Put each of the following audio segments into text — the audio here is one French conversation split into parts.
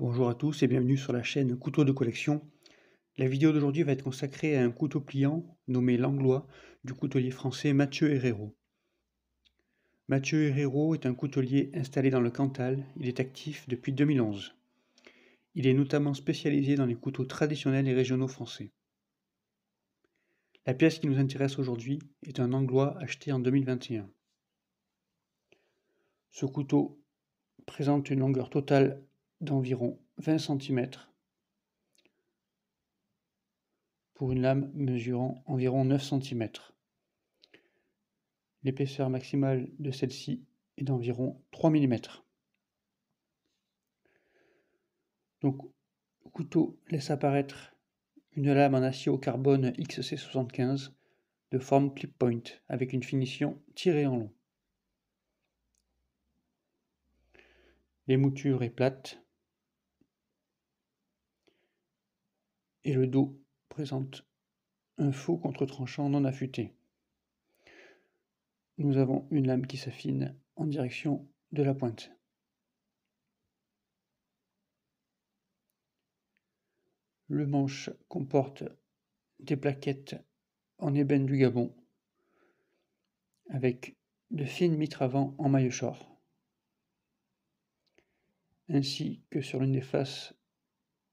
Bonjour à tous et bienvenue sur la chaîne Couteau de collection. La vidéo d'aujourd'hui va être consacrée à un couteau pliant nommé Langlois du coutelier français Mathieu Herrero. Mathieu Herrero est un coutelier installé dans le Cantal, il est actif depuis 2011. Il est notamment spécialisé dans les couteaux traditionnels et régionaux français. La pièce qui nous intéresse aujourd'hui est un Anglois acheté en 2021. Ce couteau présente une longueur totale d'environ 20 cm pour une lame mesurant environ 9 cm. L'épaisseur maximale de celle-ci est d'environ 3 mm. Donc, le couteau laisse apparaître une lame en acier au carbone XC75 de forme clip point avec une finition tirée en long. Les moutures est plates et le dos présente un faux contre-tranchant non affûté. Nous avons une lame qui s'affine en direction de la pointe. Le manche comporte des plaquettes en ébène du Gabon avec de fines mitres avant en maillot short, ainsi que sur l'une des faces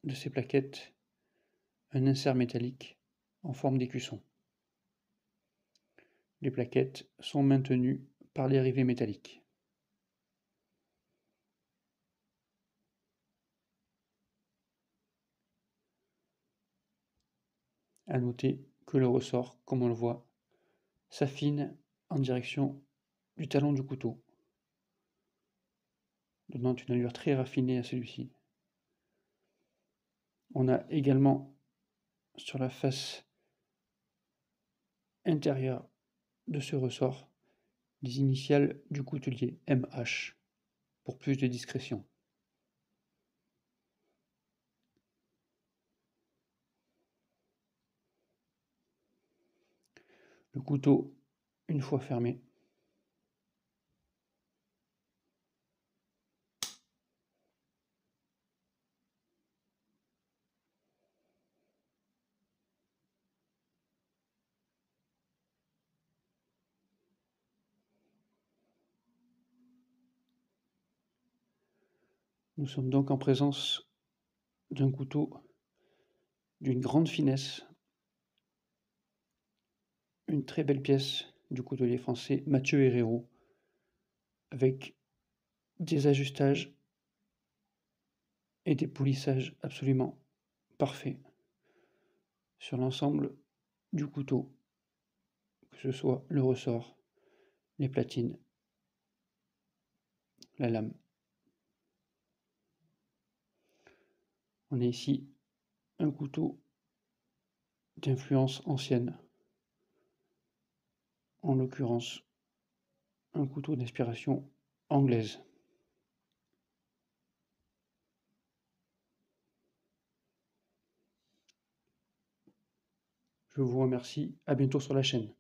de ces plaquettes un insert métallique en forme d'écusson. Les plaquettes sont maintenues par les rivets métalliques. À noter que le ressort, comme on le voit, s'affine en direction du talon du couteau, donnant une allure très raffinée à celui-ci. On a également sur la face intérieure de ce ressort les initiales du coutelier MH pour plus de discrétion. Le couteau, une fois fermé, Nous sommes donc en présence d'un couteau d'une grande finesse, une très belle pièce du coutelier français Mathieu Herrero, avec des ajustages et des polissages absolument parfaits sur l'ensemble du couteau, que ce soit le ressort, les platines, la lame. On a ici un couteau d'influence ancienne. En l'occurrence, un couteau d'inspiration anglaise. Je vous remercie. À bientôt sur la chaîne.